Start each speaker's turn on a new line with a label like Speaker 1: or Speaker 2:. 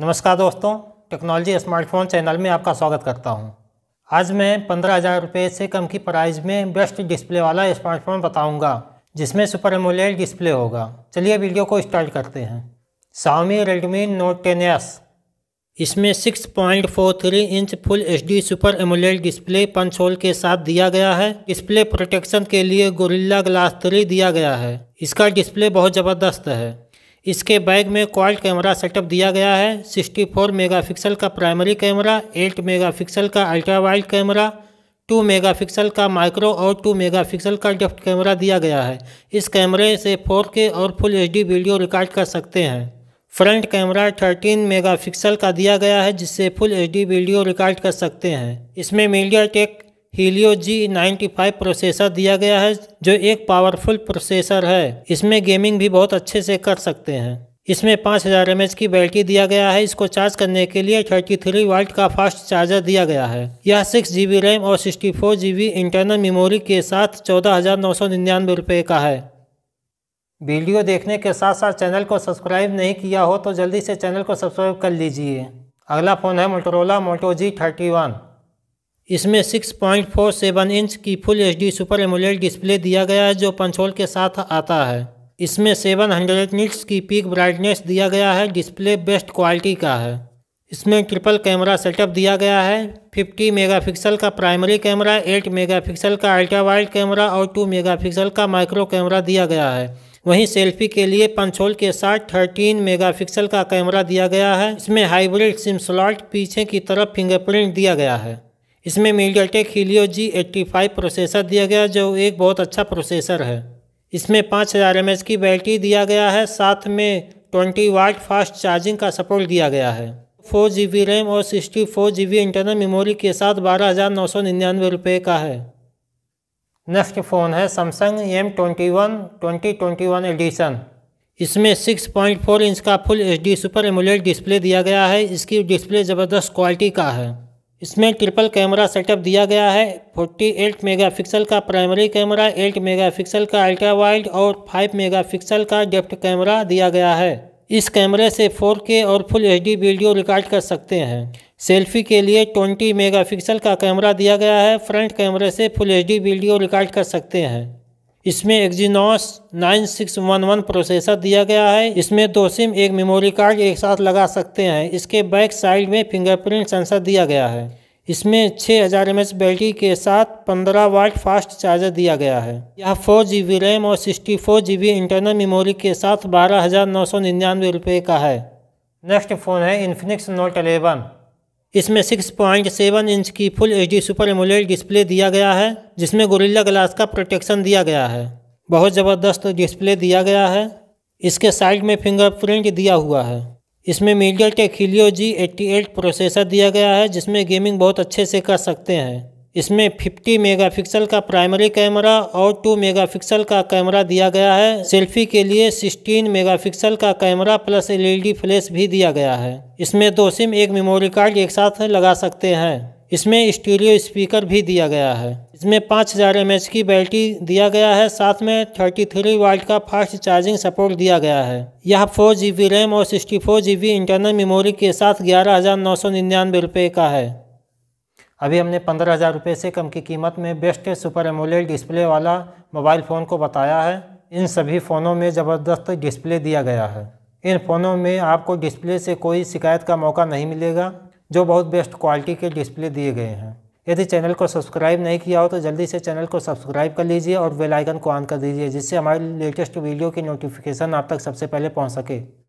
Speaker 1: नमस्कार दोस्तों technology smartphone channel में आपका स्वागत करता हूं। आज मैं पंद्रह हज़ार रुपये से कम की प्राइस में बेस्ट डिस्प्ले वाला स्मार्टफोन बताऊंगा, जिसमें सुपर एमोलेड डिस्प्ले होगा चलिए वीडियो को स्टार्ट करते हैं Xiaomi Redmi Note ten S इसमें three inch full D super AMOLED display punch hole के साथ दिया गया है डिस्प्ले प्रोटेक्शन के लिए गोरिल्ला ग्लास थ्री दिया गया है इसका डिस्प्ले बहुत ज़बरदस्त है इसके बैग में क्वाल कैमरा सेटअप दिया गया है 64 फिक्सल का प्राइमरी कैमरा 8 मेगापिक्सल का अल्ट्रा वाइड कैमरा 2 मेगापिक्सल का माइक्रो और 2 मेगापिक्सल का डेफ्ट कैमरा दिया गया है इस कैमरे से 4K और फुल एच वीडियो रिकॉर्ड कर सकते हैं फ्रंट कैमरा 13 मेगापिक्सल का दिया गया है जिससे फुल एच वीडियो रिकॉर्ड कर सकते हैं इसमें MediaTek Helio G ninety processor दिया गया है जो एक पावरफुल प्रोसेसर है इसमें गेमिंग भी बहुत अच्छे से कर सकते हैं इसमें पाँच हज़ार एम की बैटरी दिया गया है इसको चार्ज करने के लिए 33 वाल्ट का फास्ट चार्जर दिया गया है यह सिक्स जी रैम और सिक्सटी फोर इंटरनल मेमोरी के साथ चौदह हज़ार नौ सौ निन्यानवे रुपये का है वीडियो देखने के साथ साथ चैनल को सब्सक्राइब नहीं किया हो तो जल्दी से चैनल को सब्सक्राइब कर लीजिए अगला फ़ोन है Motorola Moto G thirty one इसमें 6.47 इंच की full HD super AMOLED display दिया गया है जो पंचोल के साथ आता है इसमें 700 हंड्रेड निट्स की पीक ब्राइटनेस दिया गया है डिस्प्ले बेस्ट क्वालिटी का है इसमें ट्रिपल कैमरा सेटअप दिया गया है 50 मेगापिक्सल का प्राइमरी कैमरा 8 मेगापिक्सल का अल्ट्रा वाइड कैमरा और 2 मेगापिक्सल का माइक्रो कैमरा दिया गया है वहीं सेल्फी के लिए पंचोल के साथ मेगा मेगापिक्सल का कैमरा दिया गया है इसमें हाइब्रिड सिम स्लॉट पीछे की तरफ फिंगरप्रिंट दिया गया है इसमें MediaTek Helio G eighty five processor दिया गया जो एक बहुत अच्छा प्रोसेसर है इसमें पाँच हज़ार एम की बैटरी दिया गया है साथ में ट्वेंटी वाट फास्ट चार्जिंग का सपोर्ट दिया गया है फोर जी बी रैम और sixty four G B internal memory के साथ बारह हज़ार नौ सौ निन्यानवे रुपये का है नेक्स्ट फ़ोन है Samsung M twenty one twenty twenty one edition इसमें सिक्स पॉइंट फोर इंच का full H D super AMOLED display दिया गया है इसकी डिस्प्ले ज़बरदस्त क्वालिटी का है इसमें ट्रिपल कैमरा सेटअप दिया गया है 48 मेगापिक्सल का प्राइमरी कैमरा 8 मेगापिक्सल का अल्ट्रा वाइल्ड और 5 मेगापिक्सल का डेफ्ट कैमरा दिया गया है इस कैमरे से 4K और फुल एच वीडियो रिकॉर्ड कर सकते हैं सेल्फी के लिए 20 मेगापिक्सल का कैमरा दिया गया है फ्रंट कैमरे से फुल एच वीडियो रिकॉर्ड कर सकते हैं इसमें एक्जीनोस 9611 प्रोसेसर दिया गया है इसमें दो सिम एक मेमोरी कार्ड एक साथ लगा सकते हैं इसके बैक साइड में फिंगरप्रिंट सेंसर दिया गया है इसमें 6000 हज़ार बैटरी के साथ 15 वाट फास्ट चार्जर दिया गया है यह फोर जी बी रैम और sixty four G B internal memory के साथ बारह हज़ार नौ सौ निन्यानवे रुपये का है नेक्स्ट फ़ोन है इन्फिनिक्स नोट एलेवन इसमें 6.7 इंच की full HD super AMOLED display दिया गया है जिसमें गोरिल्ला ग्लास का प्रोटेक्शन दिया गया है बहुत ज़बरदस्त डिस्प्ले दिया गया है इसके साइड में फिंगरप्रिंट दिया हुआ है इसमें MediaTek Helio G eighty processor दिया गया है जिसमें गेमिंग बहुत अच्छे से कर सकते हैं इसमें 50 मेगापिक्सल का प्राइमरी कैमरा और 2 मेगापिक्सल का कैमरा दिया गया है सेल्फी के लिए 16 मेगापिक्सल का कैमरा प्लस एलईडी फ्लैश भी दिया गया है इसमें दो सिम एक मेमोरी कार्ड एक साथ लगा सकते हैं इसमें स्टीरियो स्पीकर भी दिया गया है इसमें 5000 हज़ार की बैटरी दिया गया है साथ में 33 थ्री वाल्ट का फास्ट चार्जिंग सपोर्ट दिया गया है यह फोर जी रैम और सिक्सटी फोर इंटरनल मेमोरी के साथ ग्यारह हज़ार नौ सौ निन्यानवे रुपये का है अभी हमने पंद्रह हज़ार रुपये से कम की कीमत में बेस्ट सुपर एमोलेड डिस्प्ले वाला मोबाइल फ़ोन को बताया है इन सभी फ़ोनों में ज़बरदस्त डिस्प्ले दिया गया है इन फ़ोनों में आपको डिस्प्ले से कोई शिकायत का मौका नहीं मिलेगा जो बहुत बेस्ट क्वालिटी के डिस्प्ले दिए गए हैं यदि चैनल को सब्सक्राइब नहीं किया हो तो जल्दी से चैनल को सब्सक्राइब कर लीजिए और बेल आइकन को ऑन कर दीजिए जिससे हमारे लेटेस्ट वीडियो की नोटिफिकेशन आप तक सबसे पहले पहुंच सके